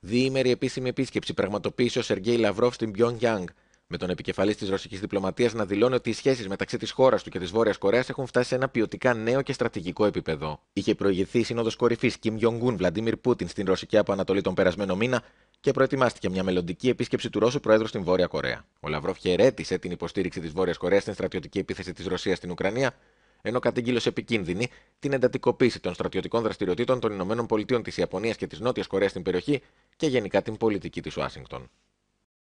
Διήμερη επίσημη επίσκεψη πραγματοποίησε ο Σεργέη Λαυρόφ στην Πιον Γιάνγκ, με τον επικεφαλής της ρωσικής διπλωματίας να δηλώνει ότι οι σχέσεις μεταξύ της χώρας του και της Βόρειας Κορέας έχουν φτάσει σε ένα ποιοτικά νέο και στρατηγικό επίπεδο. Είχε προηγηθεί η Σύνοδος Κορυφής Κιμ Ιονγκούν Βλαντίμιρ Πούτιν στην ρωσική αποανατολή τον περασμένο μήνα και προετοιμάστηκε μια μελλοντική επίσκεψη του Ρώσου Προέδρου στην Βόρεια Κορέα. Ο Λαυρόφ χαιρέτησε την υποστήριξη της Βόρειας Κορέας στην στρατιωτική επίθεση της Ρωσίας στην Ουκρανία, ενώ κατήγγειλωσε επικίνδυνη την εντατικοποίηση των στρατιωτικών δραστηριοτήτων των ΗΠΑ της Ιαπωνίας και της Νότιας Κορέας στην περιοχή και γενικά την πολιτική της Ουάσιγκτον.